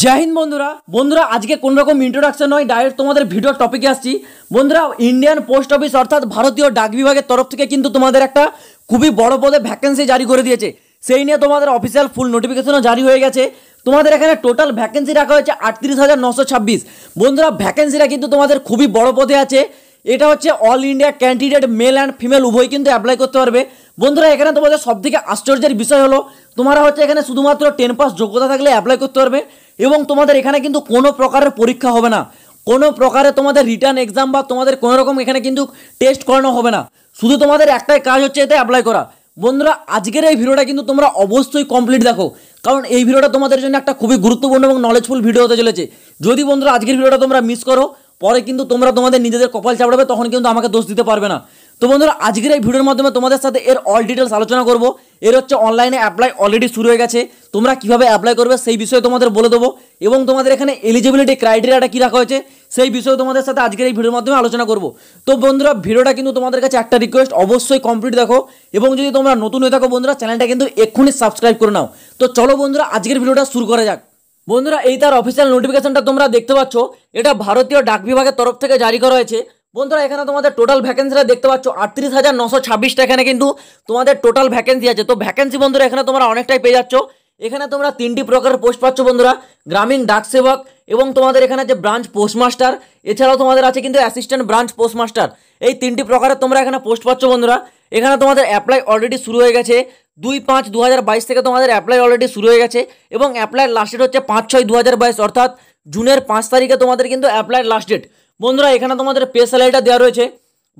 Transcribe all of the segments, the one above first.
জয় হিন্দ বন্ধুরা বন্ধুরা আজকে কোন রকম ইন্ট্রোডাকশন নয় ডাইরেক্ট তোমাদের ভিডিও টপিকে আসছি বন্ধুরা ইন্ডিয়ান পোস্ট অফিস অর্থাৎ ভারতীয় ডাক বিভাগের তরফ থেকে কিন্তু তোমাদের একটা খুবই বড় পদে ভ্যাকেন্সি জারি করে দিয়েছে সেই নিয়ে তোমাদের অফিসিয়াল ফুল নোটিফিকেশনও জারি হয়ে গেছে তোমাদের এখানে টোটাল ভ্যাকেন্সি রাখা হয়েছে আটত্রিশ হাজার নশো ছাব্বিশ বন্ধুরা ভ্যাকেন্সিরা কিন্তু তোমাদের খুবই বড় পদে আছে এটা হচ্ছে all India candidate male and female উভয় কিন্তু অ্যাপ্লাই করতে পারবে বন্ধুরা এখানে তোমাদের সবথেকে আশ্চর্যের বিষয় হলো তোমরা হচ্ছে এখানে শুধুমাত্র টেন পাস যোগ্যতা থাকলে অ্যাপ্লাই করতে পারবে এবং তোমাদের এখানে কিন্তু কোনো প্রকারের পরীক্ষা হবে না কোনো প্রকারে তোমাদের রিটার্ন এক্সাম বা তোমাদের কোনো রকম এখানে কিন্তু টেস্ট করানো হবে না শুধু তোমাদের একটাই কাজ হচ্ছে এতে অ্যাপ্লাই করা বন্ধুরা আজকের এই ভিডিওটা কিন্তু তোমরা অবশ্যই কমপ্লিট দেখো কারণ এই ভিডিওটা তোমাদের জন্য একটা খুবই গুরুত্বপূর্ণ এবং নলেজফুল ভিডিও হতে চলেছে যদি বন্ধুরা আজকের ভিডিওটা তোমরা মিস করো পরে কিন্তু তোমরা তোমাদের নিজেদের কপাল চাপড়াবে তখন কিন্তু আমাকে দোষ দিতে পারবে না তো বন্ধুরা আজকের এই ভিডিওর মাধ্যমে তোমাদের সাথে এর অল ডিটেলস আলোচনা করব এর হচ্ছে অনলাইনে অ্যাপ্লাই অলরেডি শুরু হয়ে গেছে তোমরা কিভাবে অ্যাপ্লাই করবে সেই বিষয়ে তোমাদের বলে দেবো এবং তোমাদের এখানে এলিজিবিলিটি ক্রাইটেরিয়াটা কী রাখা হয়েছে সেই বিষয়ে তোমাদের সাথে আজকের এই ভিডিওর মাধ্যমে আলোচনা করব তো বন্ধুরা ভিডিওটা কিন্তু তোমাদের কাছে একটা রিকোয়েস্ট অবশ্যই কমপ্লিট দেখো এবং যদি তোমরা নতুন হয়ে থাকো বন্ধুরা চ্যানেলটা কিন্তু এক্ষুনি সাবস্ক্রাইব করে নাও তো চলো বন্ধুরা আজকের ভিডিওটা শুরু করা যাক বন্ধুরা এই তার অফিসিয়াল নোটিফিকেশনটা তোমরা দেখতে পাচ্ছ এটা ভারতীয় ডাক বিভাগের তরফ থেকে জারি করা হয়েছে বন্ধুরা এখানে তোমাদের টোটাল ভ্যাকেন্সিটা দেখতে পাচ্ছ আটত্রিশ হাজার নশো ছাব্বিশটা এখানে কিন্তু তোমাদের টোটাল ভ্যাকেন্সি আছে তো ভ্যাকেন্সি বন্ধুরা এখানে তোমরা অনেকটাই পেয়ে যাচ্ছ এখানে তোমরা তিনটি প্রকারের পোস্ট পাচ্ছ বন্ধুরা গ্রামীণ ডাক সেবক এবং তোমাদের এখানে যে ব্রাঞ্চ পোস্টমাস্টার এছাড়াও তোমাদের আছে কিন্তু অ্যাসিস্ট্যান্ট ব্রাঞ্চ পোস্টমাস্টার এই তিনটি প্রকারের তোমরা এখানে পোস্ট পাচ্ছ বন্ধুরা এখানে তোমাদের অ্যাপ্লাই অলরেডি শুরু হয়ে গেছে দুই পাঁচ দু হাজার থেকে তোমাদের অ্যাপ্লাই অলরেডি শুরু হয়ে গেছে এবং অ্যাপ্লাইয়ের লাস্ট ডেট হচ্ছে পাঁচ ছয় দু অর্থাৎ জুনের পাঁচ তারিখে তোমাদের কিন্তু অ্যাপ্লাইয়ের লাস্ট ডেট বন্ধুরা এখানে তোমাদের পে স্যালারিটা দেওয়া রয়েছে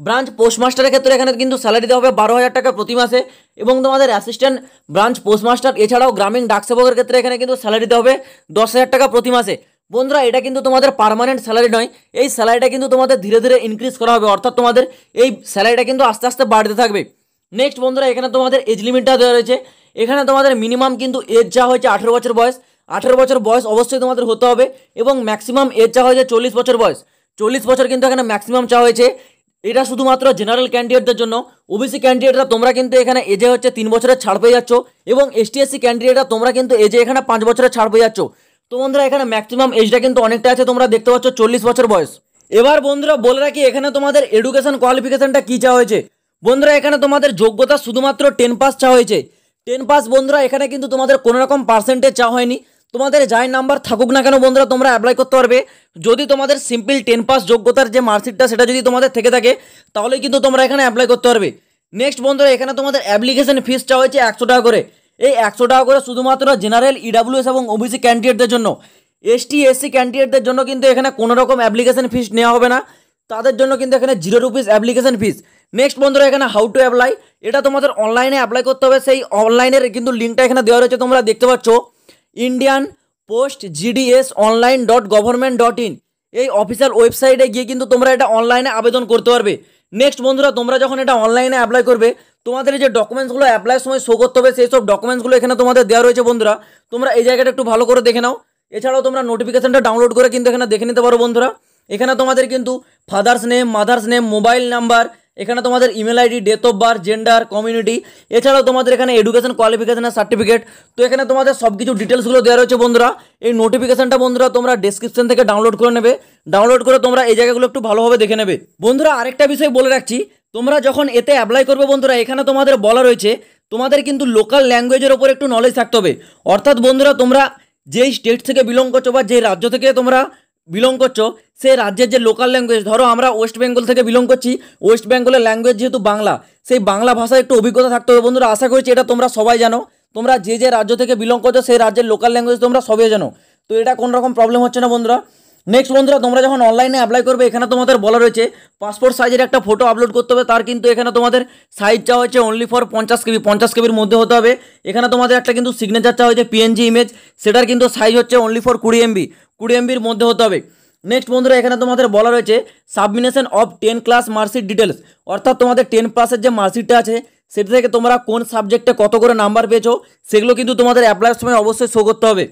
ব্রাঞ্চ পোস্টমাস্টারের ক্ষেত্রে এখানে কিন্তু স্যালারি দেওয়া হবে বারো হাজার টাকা প্রতি মাসে এবং তোমাদের অ্যাসিস্ট্যান্ট ব্রাঞ্চ পোস্টমাস্টার এছাড়াও গ্রামীণ ডাকসেবকের ক্ষেত্রে এখানে কিন্তু স্যালারি দেওয়া হবে দশ হাজার টাকা প্রতি মাসে বন্ধুরা এটা কিন্তু তোমাদের পারমানেন্ট স্যালারি নয় এই স্যালারিটা কিন্তু তোমাদের ধীরে ধীরে ইনক্রিজ করা হবে অর্থাৎ তোমাদের এই স্যালারিটা কিন্তু আস্তে আস্তে বাড়তে থাকবে নেক্সট বন্ধুরা এখানে তোমাদের এজ লিমিটটা দেওয়া রয়েছে এখানে তোমাদের মিনিমাম কিন্তু এজ যা হয়েছে আঠেরো বছর বয়স আঠেরো বছর বয়স অবশ্যই তোমাদের হতে হবে এবং ম্যাক্সিমাম এজ চা হয়েছে চল্লিশ বছর বয়স চল্লিশ বছর কিন্তু এখানে ম্যাক্সিমাম চা হয়েছে এটা শুধুমাত্র জেনারেল ক্যান্ডিডেটদের জন্য ওবিসি ক্যান্ডিডেটরা তোমরা কিন্তু এখানে এজে হচ্ছে তিন বছরের ছাড় পেয়ে যাচ্ছ এবং এসটি এসসি ক্যান্ডিডেটরা তোমরা কিন্তু এজে এখানে পাঁচ বছরের ছাড় পেয়ে যাচ্ছ তো বন্ধুরা এখানে ম্যাক্সিমাম এজটা কিন্তু অনেকটা আছে তোমরা দেখতে পাচ্ছ চল্লিশ বছর বয়স এবার বন্ধুরা বলে রাখি এখানে তোমাদের এডুকেশন কোয়ালিফিকেশনটা কী চা হয়েছে বন্ধুরা এখানে তোমাদের যোগ্যতা শুধুমাত্র টেন পাস চা হয়েছে টেন পাস বন্ধুরা এখানে কিন্তু তোমাদের কোনো রকম পার্সেন্টেজ চা হয়নি তোমাদের যাই নাম্বার থাকুক না কেন বন্ধুরা তোমরা অ্যাপ্লাই করতে পারবে যদি তোমাদের সিম্পল টেন পাস যোগ্যতার যে মার্কশিটটা সেটা যদি তোমাদের থেকে থাকে তাহলে কিন্তু তোমরা এখানে অ্যাপ্লাই করতে পারবে নেক্সট বন্ধুরা এখানে তোমাদের অ্যাপ্লিকেশন ফিস চা হয়েছে একশো টাকা করে এই একশো টাকা করে শুধুমাত্র জেনারেল ইডাব্লিউএস এবং ওবিসি ক্যান্ডিডেটদের জন্য এসটি এসসি ক্যান্ডিডেটদের জন্য কিন্তু এখানে কোনো রকম অ্যাপ্লিকেশন ফিস নেওয়া হবে না তাদের জন্য কিন্তু এখানে zero rupees application fees next বন্ধুরা এখানে হাউ টু অ্যাপ্লাই এটা তোমাদের অনলাইনে অ্যাপ্লাই করতে হবে সেই অনলাইনের কিন্তু লিঙ্কটা এখানে দেওয়া রয়েছে তোমরা দেখতে পাচ্ছ Indian post GDS online dot government dot in এই অফিসিয়াল ওয়েবসাইটে গিয়ে কিন্তু তোমরা এটা অনলাইনে আবেদন করতে পারবে নেক্সট বন্ধুরা তোমরা যখন এটা অনলাইনে অ্যাপ্লাই করবে তোমাদের যে ডকুমেন্টসগুলো অ্যাপ্লাইয়ের সময় শো করতে হবে সেই সব ডকুমেন্টসগুলো এখানে তোমাদের দেওয়া রয়েছে বন্ধুরা তোমরা এই জায়গাটা একটু ভালো করে দেখে নাও এছাড়াও তোমরা নোটিফিকেশানটা ডাউনলোড করে কিন্তু এখানে দেখে নিতে পারো বন্ধুরা এখানে তোমাদের কিন্তু father's name mother's name mobile number এখানে তোমাদের email ID date of birth gender community এছাড়াও তোমাদের এখানে এডুকেশন কোয়ালিফিকেশনের সার্টিফিকেট তো এখানে তোমাদের সব কিছু ডিটেলসগুলো দেওয়া রয়েছে বন্ধুরা এই নোটিফিকেশনটা বন্ধুরা তোমরা ডেসক্রিপশন থেকে ডাউনলোড করে নেবে ডাউনলোড করে তোমরা এই জায়গাগুলো একটু ভালোভাবে দেখে নেবে বন্ধুরা আরেকটা বিষয় বলে রাখছি তোমরা যখন এতে অ্যাপ্লাই করবে বন্ধুরা এখানে তোমাদের বলা রয়েছে তোমাদের কিন্তু লোকাল ল্যাঙ্গুয়েজের ওপর একটু নলেজ থাকতে হবে অর্থাৎ বন্ধুরা তোমরা যেই স্টেট থেকে বিলং করছো বা যেই রাজ্য থেকে তোমরা বিলং করছো সে রাজ্যের যে লোকাল ল্যাঙ্গুয়েজ ধরো আমরা ওয়েস্ট বেঙ্গল থেকে বিলং করছি ওয়েস্ট বেঙ্গলের ল্যাঙ্গুয়েজ যেহেতু বাংলা সেই বাংলা ভাষায় একটু অভিজ্ঞতা থাকতে হবে বন্ধুরা আশা করছি এটা তোমরা সবাই জানো তোমরা যে যে রাজ্য থেকে বিলং করছো সেই রাজ্যের লোকাল ল্যাঙ্গুয়েজ তোমরা সবাই জানো তো এটা কোনো রকম প্রবলেম হচ্ছে না বন্ধুরা নেক্সট বন্ধুরা তোমরা যখন অনলাইনে অ্যাপ্লাই করবে এখানে তোমাদের বলা রয়েছে পাসপোর্ট সাইজের একটা ফটো আপলোড করতে হবে তার কিন্তু এখানে তোমাদের সাইজ চাওয়া হচ্ছে অনলি ফর পঞ্চাশ কেবি পঞ্চাশ কেবির মধ্যে হতে হবে এখানে তোমাদের একটা কিন্তু সিগনেচার চাওয়া হয়েছে পিএনজি ইমেজ সেটার কিন্তু সাইজ হচ্ছে অনলি ফর কুড়ি এমবি কুড়ি এমবির মধ্যে হতে হবে নেক্সট বন্ধুরা এখানে তোমাদের বলা রয়েছে submission of ten class marksheet details অর্থাৎ তোমাদের টেন ক্লাসের যে মার্কশিটটা আছে সেটা থেকে তোমরা কোন সাবজেক্টে কত করে নাম্বার পেয়েছো সেগুলো কিন্তু তোমাদের অ্যাপ্লাইয়ের সময় অবশ্যই শো করতে হবে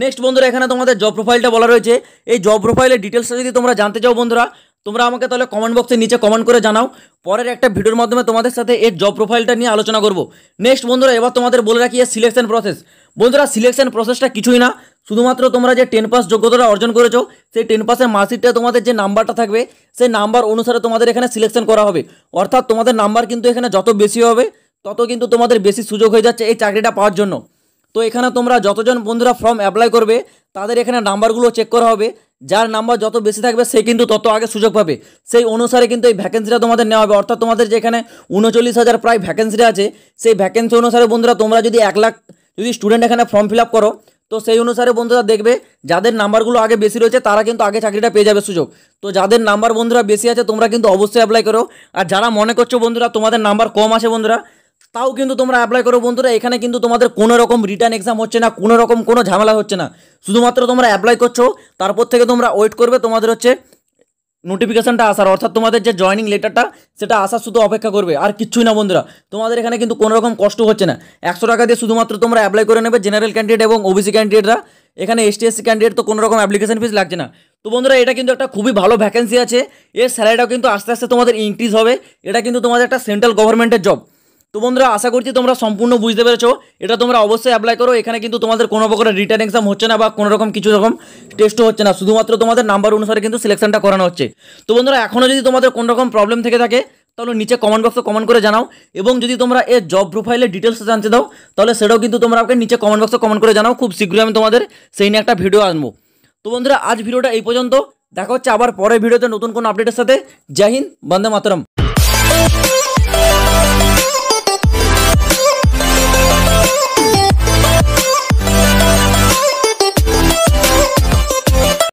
নেক্সট বন্ধুরা এখানে তোমাদের জব প্রোফাইলটা বলা রয়েছে এই জব প্রোফাইলের ডিটেলসটা যদি তোমরা জানতে চাও বন্ধুরা তোমরা আমাকে তাহলে কমেন্ট বক্সে নিচে কমেন্ট করে জানাও পরের একটা ভিডিওর মাধ্যমে তোমাদের সাথে এর জব প্রোফাইলটা নিয়ে আলোচনা করব নেক্সট বন্ধুরা এবার তোমাদের বলে রাখি এর সিলেকশন প্রসেস বন্ধুরা সিলেকশন প্রসেসটা কিছুই না শুধুমাত্র তোমরা যে টেন পাস যোগ্যতাটা অর্জন করেছো সেই টেন পাসের মার্কশিটটা তোমাদের যে নাম্বারটা থাকবে সেই নাম্বার অনুসারে তোমাদের এখানে সিলেকশন করা হবে অর্থাৎ তোমাদের নাম্বার কিন্তু এখানে যত বেশি হবে তত কিন্তু তোমাদের বেশি সুযোগ হয়ে যাচ্ছে এই চাকরিটা পাওয়ার জন্য তো এখানে তোমরা যতজন বন্ধুরা ফর্ম অ্যাপ্লাই করবে তাদের এখানে নাম্বারগুলো চেক করা হবে যার নাম্বার যত বেশি থাকবে সে কিন্তু তত আগে সুযোগ পাবে সেই অনুসারে কিন্তু এই ভ্যাকেন্সিটা তোমাদের নেওয়া হবে অর্থাৎ তোমাদের যে এখানে উনচল্লিশ হাজার প্রায় ভ্যাকেন্সিটা আছে সেই ভ্যাকেন্সি অনুসারে বন্ধুরা তোমরা যদি এক লাখ যদি স্টুডেন্ট এখানে ফর্ম ফিল করো তো সেই অনুসারে বন্ধুরা দেখবে যাদের নাম্বারগুলো আগে বেশি রয়েছে তারা কিন্তু আগে চাকরিটা পেয়ে যাবে সুযোগ তো যাদের নাম্বার বন্ধুরা বেশি আছে তোমরা কিন্তু অবশ্যই অ্যাপ্লাই করো আর যারা মনে করছো বন্ধুরা তোমাদের নাম্বার কম আছে বন্ধুরা তাও কিন্তু তোমরা অ্যাপ্লাই করো বন্ধুরা এখানে কিন্তু তোমাদের কোনো রকম রিটার্ন এক্সাম হচ্ছে না কোনো রকম কোনো ঝামেলা হচ্ছে না শুধুমাত্র তোমরা অ্যাপ্লাই করছো তারপর থেকে তোমরা ওয়েট করবে তোমাদের হচ্ছে নোটিফিকেশানটা আসার অর্থাৎ তোমাদের যে জয়নিং লেটারটা সেটা আসার শুধু অপেক্ষা করবে আর কিচ্ছুই না বন্ধুরা তোমাদের এখানে কিন্তু কোনো রকম কষ্ট হচ্ছে না একশো টাকা দিয়ে শুধুমাত্র তোমরা অ্যাপ্লাই করে নেবে জেনারেল ক্যান্ডিডেট এবং ওবিসি ক্যান্ডিডেটরা এখানে এসটি এসসি ক্যান্ডিডেট তো কোনো রকম অ্যাপ্লিকেশন ফিস লাগছে না তো বন্ধুরা এটা কিন্তু একটা খুবই ভালো ভ্যাকেন্সি আছে এর স্যালারিটাও কিন্তু আস্তে আস্তে তোমাদের ইনক্রিজ হবে এটা কিন্তু তোমাদের একটা সেন্ট্রাল গভর্নমেন্টের জব তো বন্ধুরা আশা করছি তোমরা সম্পূর্ণ বুঝতে পেরেছো এটা তোমরা অবশ্যই অ্যাপ্লাই করো এখানে কিন্তু তোমাদের কোনো প্রকার রিটার্ন এক্সাম হচ্ছে না বা কোনো রকম কিছু রকম টেস্টও হচ্ছে না শুধুমাত্র তোমাদের নাম্বার অনুসারে কিন্তু সিলেকশনটা করানো হচ্ছে তো বন্ধুরা এখনও যদি তোমাদের কোনো রকম প্রবলেম থেকে থাকে তাহলে নিচে কমেন্ট বক্সে কমেন্ট করে জানাও এবং যদি তোমরা এর জব প্রোফাইলে ডিটেলস জানতে দাও তাহলে সেটাও কিন্তু তোমরা আমাকে নিচে কমেন্ট বক্সে কমেন্ট করে জানাও খুব শীঘ্রই আমি তোমাদের সেই নিয়ে একটা ভিডিও আনবো তো বন্ধুরা আজ ভিডিওটা এই পর্যন্ত দেখা হচ্ছে আবার পরের ভিডিওতে নতুন কোনো আপডেটের সাথে জাহিন বন্দে মাতরম